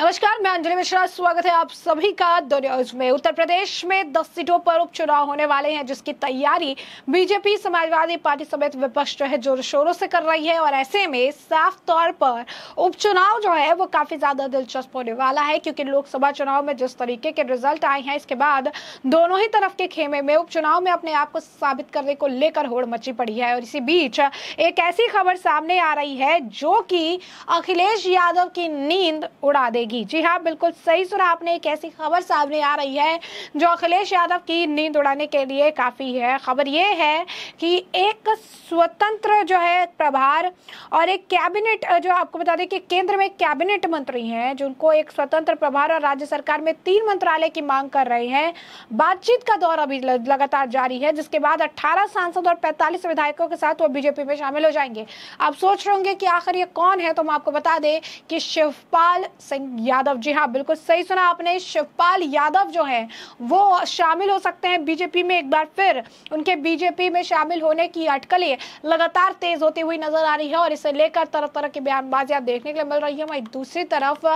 नमस्कार मैं अंजलि मिश्रा स्वागत है आप सभी का दो न्यूज में उत्तर प्रदेश में 10 सीटों पर उपचुनाव होने वाले हैं जिसकी तैयारी बीजेपी समाजवादी पार्टी समेत विपक्ष जो है जोर शोरों से कर रही है और ऐसे में साफ तौर पर उपचुनाव जो है वो काफी ज्यादा दिलचस्प होने वाला है क्योंकि लोकसभा चुनाव में जिस तरीके के रिजल्ट आए हैं इसके बाद दोनों ही तरफ के खेमे में उपचुनाव में अपने आप को साबित करने को लेकर होड़ मची पड़ी है और इसी बीच एक ऐसी खबर सामने आ रही है जो की अखिलेश यादव की नींद उड़ा देगी जाएगी जी हाँ बिल्कुल सही सुना आपने एक ऐसी खबर सामने आ रही है जो अखिलेश यादव की नींद उड़ाने के लिए काफ़ी है खबर ये है कि एक स्वतंत्र जो है प्रभार और एक कैबिनेट जो आपको बता दें कि केंद्र में कैबिनेट मंत्री हैं जिनको एक स्वतंत्र प्रभार और राज्य सरकार में तीन मंत्रालय की मांग कर रहे हैं बातचीत का दौर अभी लगातार जारी है जिसके बाद अट्ठारह सांसद और पैंतालीस विधायकों के साथ वो बीजेपी में शामिल हो जाएंगे आप सोच रहे होंगे कि आखिर ये कौन है तो हम आपको बता दें कि शिवपाल सिंह यादव जी हाँ बिल्कुल सही सुना आपने शिवपाल यादव जो हैं वो शामिल हो सकते हैं बीजेपी में एक बार फिर उनके बीजेपी में शामिल होने की अटकलें लगातार तेज होती हुई नजर आ रही है और इसे लेकर तरह तरह की बयानबाजियां देखने के लिए मिल रही है वही दूसरी तरफ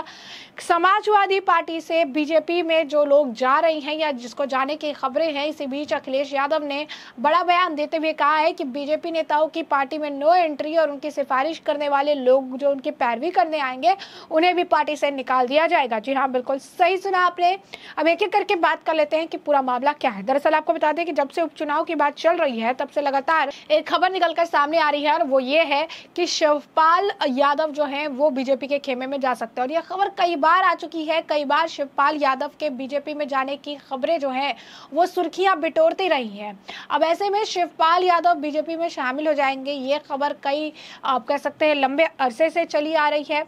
समाजवादी पार्टी से बीजेपी में जो लोग जा रही हैं या जिसको जाने की खबरें हैं इसी बीच अखिलेश यादव ने बड़ा बयान देते हुए कहा है कि बीजेपी नेताओं की पार्टी में नो एंट्री और उनकी सिफारिश करने वाले लोग जो उनकी पैरवी करने आएंगे उन्हें भी पार्टी से निकाल दिया जाएगा जी हाँ बिल्कुल सही सुना आपने अब एक एक करके बात कर लेते हैं कि पूरा मामला क्या है दरअसल आपको बता दें कि जब से उपचुनाव की बात चल रही है तब से लगातार एक खबर निकलकर सामने आ रही है और वो ये है कि शिवपाल यादव जो है वो बीजेपी के खेमे में जा सकते हैं और यह खबर कई बार आ चुकी है कई बार शिवपाल यादव के बीजेपी में जाने की खबरें जो है वो सुर्खियां बिटोरती रही है अब ऐसे में शिवपाल यादव बीजेपी में शामिल हो जाएंगे ये खबर कई आप कह सकते हैं लंबे अरसे से चली आ रही है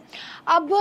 अब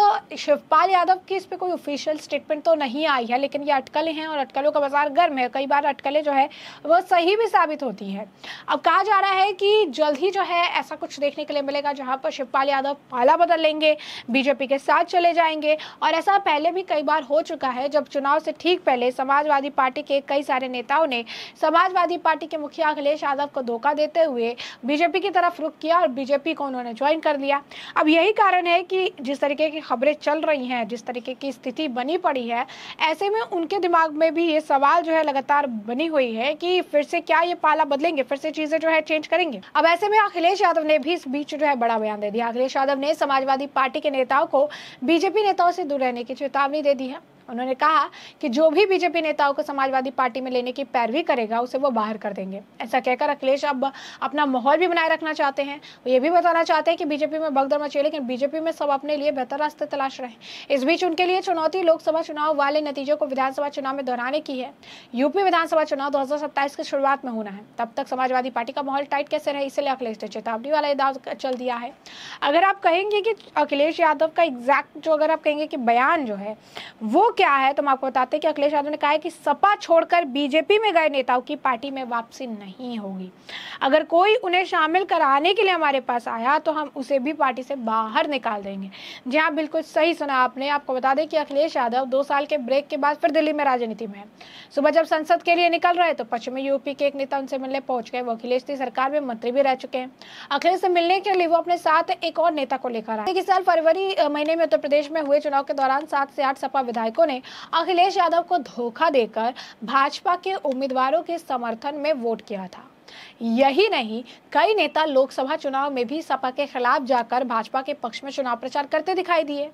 शिवपाल लाल यादव की इस पर कोई ऑफिशियल स्टेटमेंट तो नहीं आई है लेकिन ये अटकलें हैं और अटकलों का बाजार गर्म है कई बार अटकलें जो है वो सही भी साबित होती हैं अब कहा जा रहा है कि जल्द ही जो है ऐसा कुछ देखने के लिए मिलेगा जहाँ पर शिवपाल यादव पाला बदल लेंगे बीजेपी के साथ चले जाएंगे और ऐसा पहले भी कई बार हो चुका है जब चुनाव से ठीक पहले समाजवादी पार्टी के कई सारे नेताओं ने समाजवादी पार्टी के मुखिया अखिलेश यादव को धोखा देते हुए बीजेपी की तरफ रुख किया और बीजेपी को उन्होंने ज्वाइन कर लिया अब यही कारण है कि जिस तरीके की खबरें चल रही हैं हैं जिस तरीके की स्थिति बनी पड़ी है ऐसे में उनके दिमाग में भी ये सवाल जो है लगातार बनी हुई है कि फिर से क्या ये पाला बदलेंगे फिर से चीजें जो है चेंज करेंगे अब ऐसे में अखिलेश यादव ने भी इस बीच जो है बड़ा बयान दे दिया अखिलेश यादव ने समाजवादी पार्टी के नेताओं को बीजेपी नेताओं से दूर रहने की चेतावनी दे दी है उन्होंने कहा कि जो भी बीजेपी नेताओं को समाजवादी पार्टी में लेने की पैरवी करेगा उसे वो बाहर कर देंगे ऐसा कहकर अखिलेश अब अपना माहौल भी बनाए रखना चाहते हैं वो ये भी बताना चाहते हैं कि बीजेपी में भगदड़ मचे लेकिन बीजेपी में सब अपने लिए बेहतर रास्ते तलाश रहे इस बीच उनके लिए चुनौती लोकसभा चुनाव वाले नतीजों को विधानसभा चुनाव में दोहराने की है यूपी विधानसभा चुनाव दो की शुरुआत में होना है तब तक समाजवादी पार्टी का माहौल टाइट कैसे रहे इसलिए अखिलेश ने चेतावनी वाला दाव चल दिया है अगर आप कहेंगे कि अखिलेश यादव का एग्जैक्ट जो अगर आप कहेंगे कि बयान जो है वो क्या है तो हम आपको बताते हैं कि अखिलेश यादव ने कहा है कि सपा छोड़कर बीजेपी में गए नेताओं की पार्टी में वापसी नहीं होगी अगर कोई उन्हें शामिल कराने के लिए हमारे पास आया तो हम उसे भी पार्टी से बाहर निकाल देंगे जी हाँ बिल्कुल सही सुना आपने आपको बता दें कि अखिलेश यादव दो साल के ब्रेक के बाद फिर दिल्ली में राजनीति में है सुबह जब संसद के लिए निकल रहे तो पश्चिमी यूपी के एक नेता उनसे मिलने पहुंच गए वो अखिलेश की सरकार में मंत्री भी रह चुके हैं अखिलेश से मिलने के लिए वो अपने साथ एक और नेता को लेकर आए इस साल फरवरी महीने में उत्तर प्रदेश में हुए चुनाव के दौरान सात से आठ सपा विधायकों लोगों ने अखिलेश यादव को धोखा देकर भाजपा के उम्मीदवारों के समर्थन में वोट किया था यही नहीं कई नेता लोकसभा चुनाव में भी सपा के खिलाफ जाकर भाजपा के पक्ष में चुनाव प्रचार करते दिखाई दिए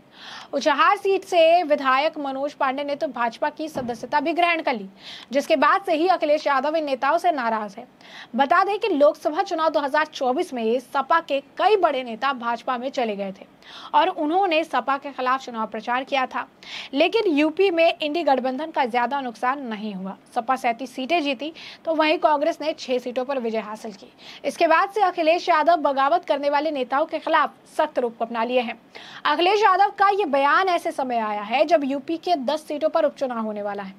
उचहार सीट से विधायक मनोज पांडे ने तो भाजपा की सदस्यता भी ग्रहण कर ली जिसके बाद से ही अखिलेश यादव इन नेताओं से नाराज है बता दें कि लोकसभा चुनाव 2024 में सपा के कई बड़े नेता भाजपा में चले गए थे और उन्होंने सपा के खिलाफ चुनाव प्रचार किया था लेकिन यूपी में इंडी गठबंधन का ज्यादा नुकसान नहीं हुआ सपा सैंतीस सीटें जीती तो वहीं कांग्रेस ने छह सीटों पर विजय हासिल की इसके बाद से अखिलेश यादव बगावत करने वाले नेताओं के खिलाफ सख्त रूप अपना लिए हैं अखिलेश यादव का ये बयान ऐसे समय आया है जब यूपी के दस सीटों पर उपचुनाव होने वाला है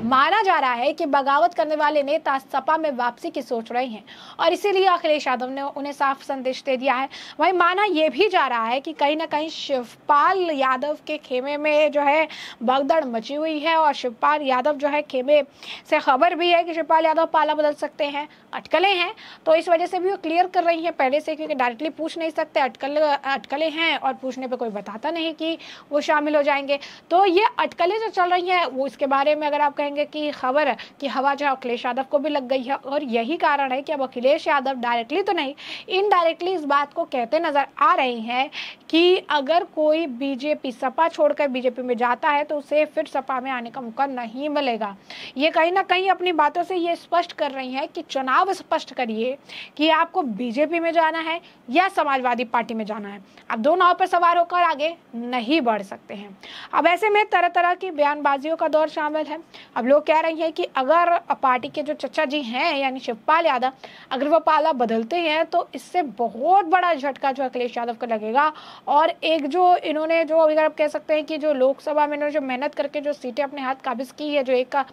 माना जा रहा है कि बगावत करने वाले नेता सपा में वापसी की सोच रहे हैं और इसीलिए अखिलेश यादव ने उन्हें साफ संदेश दे दिया है वहीं माना यह भी जा रहा है कि कहीं ना कहीं शिवपाल यादव के खेमे में जो है भगदड़ मची हुई है और शिवपाल यादव जो है खेमे से खबर भी है कि शिवपाल यादव पाला बदल सकते हैं अटकलें हैं तो इस वजह से भी वो क्लियर कर रही हैं पहले से क्योंकि डायरेक्टली पूछ नहीं सकते अटकल अटकलें हैं और पूछने पर कोई बताता नहीं कि वो शामिल हो जाएंगे तो ये अटकलें जो चल रही हैं वो इसके बारे में अगर आप कहेंगे कि खबर है कि हवा जो अखिलेश यादव को भी लग गई है और यही कारण है कि अब अखिलेश यादव डायरेक्टली तो नहीं इनडायरेक्टली इस बात को कहते नज़र आ रहे हैं कि अगर कोई बीजेपी सपा छोड़कर बीजेपी में जाता है तो उसे फिर सपा में आने का मौका नहीं मिलेगा ये कहीं ना कहीं अपनी बातों से ये स्पष्ट कर रही है कि चुनाव स्पष्ट करिए कि आपको बीजेपी में जाना है या समाजवादी पार्टी में जाना है आप दो नाव पर सवार होकर आगे नहीं बढ़ सकते हैं अब ऐसे में तरह तरह की बयानबाजियों का दौर शामिल है अब लोग कह रहे हैं कि अगर पार्टी के जो चचा जी हैं यानी शिवपाल यादव अगर वो पाला बदलते हैं तो इससे बहुत बड़ा झटका जो अखिलेश यादव को लगेगा और एक जो इन्होंने जो अगर आप कह सकते हैं कि जो लोकसभा में इन्होंने जो मेहनत करके जो सीटें अपने हाथ काबिज की है जो एक का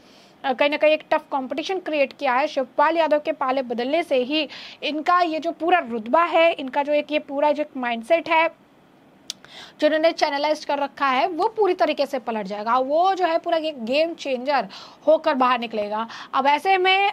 कहीं ना कहीं एक टफ कंपटीशन क्रिएट किया है शिवपाल यादव के पाले बदलने से ही इनका ये जो पूरा रुतबा है इनका जो एक ये पूरा जो माइंडसेट है जिन्होंने चैनलाइज कर रखा है वो पूरी तरीके से पलट जाएगा वो जो है पूरा गेम चेंजर होकर बाहर निकलेगा अब ऐसे में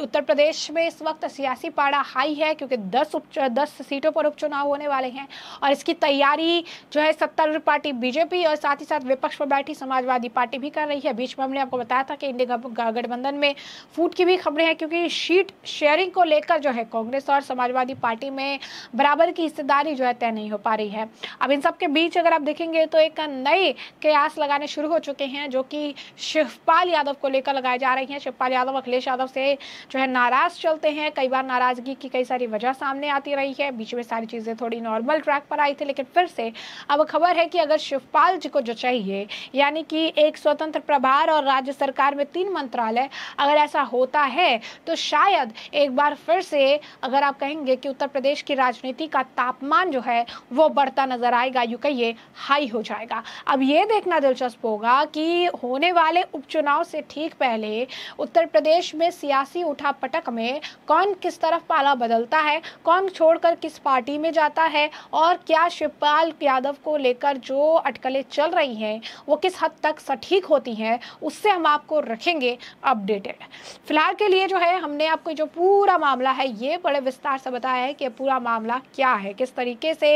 उत्तर प्रदेश में इस वक्त सियासी पाड़ा हाई है क्योंकि 10 उप दस सीटों पर उपचुनाव होने वाले हैं और इसकी तैयारी जो है सत्तारूढ़ पार्टी बीजेपी और साथ ही साथ विपक्ष पर बैठी समाजवादी पार्टी भी कर रही है बीच में हमने आपको बताया था कि इंडिया गठबंधन में फूट की भी खबरें हैं क्योंकि सीट शेयरिंग को लेकर जो है कांग्रेस और समाजवादी पार्टी में बराबर की हिस्सेदारी जो है तय नहीं हो पा रही है अब इन सबके बीच अगर आप देखेंगे तो एक नई कयास लगाने शुरू हो चुके हैं जो कि शिवपाल यादव को लेकर लगाए जा रही हैं शिवपाल यादव अखिलेश यादव से जो है नाराज चलते हैं कई बार नाराजगी की कई सारी वजह सामने आती रही है बीच में सारी चीज़ें थोड़ी नॉर्मल ट्रैक पर आई थी लेकिन फिर से अब खबर है कि अगर शिवपाल जी को जो चाहिए यानी कि एक स्वतंत्र प्रभार और राज्य सरकार में तीन मंत्रालय अगर ऐसा होता है तो शायद एक बार फिर से अगर आप कहेंगे कि उत्तर प्रदेश की राजनीति का तापमान जो है वो बढ़ता नजर आएगा रहेगा यूके ये हाई हो जाएगा अब ये देखना दिलचस्प होगा कि होने वाले उपचुनाव से ठीक पहले उत्तर प्रदेश में सियासी उठापटक में कौन किस तरफ पाला बदलता है कौन छोड़कर किस पार्टी में जाता है और क्या शिवपाल यादव को लेकर जो अटकलें चल रही हैं वो किस हद तक सटीक होती हैं उससे हम आपको रखेंगे अपडेटेड फिलहाल के लिए जो है हमने आपको जो पूरा मामला है ये बड़े विस्तार से बताया है कि पूरा मामला क्या है किस तरीके से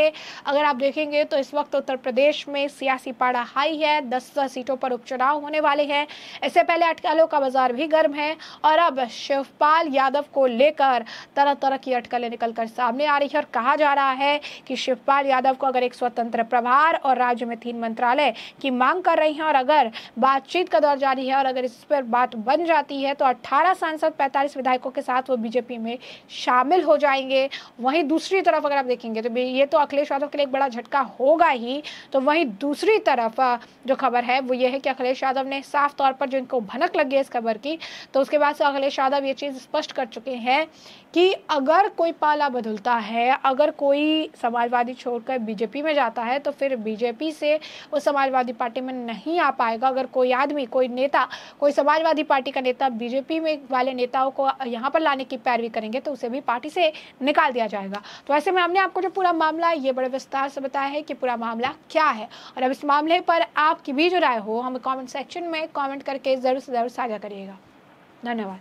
अगर आप देखेंगे तो इस वक्त उत्तर प्रदेश में सियासी पारा हाई है दस सीटों पर उपचुनाव होने वाले हैं इससे पहले अटकलों का बाजार भी गर्म है और अब शिवपाल यादव को लेकर तरह तरह की अटकलें निकलकर सामने आ रही है और कहा जा रहा है कि शिवपाल यादव को अगर एक स्वतंत्र प्रभार और राज्य में तीन मंत्रालय की मांग कर रही है और अगर बातचीत का दौर जारी है और अगर इस पर बात बन जाती है तो अट्ठारह सांसद पैंतालीस विधायकों के साथ वो बीजेपी में शामिल हो जाएंगे वहीं दूसरी तरफ अगर आप देखेंगे तो ये तो अखिलेश यादव के लिए एक बड़ा झटका होगा ही तो वहीं दूसरी तरफ जो खबर है वो ये है कि अखिलेश यादव ने साफ तौर पर जो इनको भनक लगी है इस खबर की तो उसके बाद से अखिलेश यादव ये चीज़ स्पष्ट कर चुके हैं कि अगर कोई पाला बदलता है अगर कोई समाजवादी छोड़कर बीजेपी में जाता है तो फिर बीजेपी से वो समाजवादी पार्टी में नहीं आ पाएगा अगर कोई आदमी कोई नेता कोई समाजवादी पार्टी का नेता बीजेपी में वाले नेताओं को यहाँ पर लाने की पैरवी करेंगे तो उसे भी पार्टी से निकाल दिया जाएगा तो ऐसे में हमने आपको जो पूरा मामला है ये बड़े विस्तार से बताया है कि पूरा मामला क्या है और अब इस मामले पर आपकी भी जो राय हो हमें कमेंट सेक्शन में कमेंट करके ज़रूर से ज़रूर साझा करिएगा धन्यवाद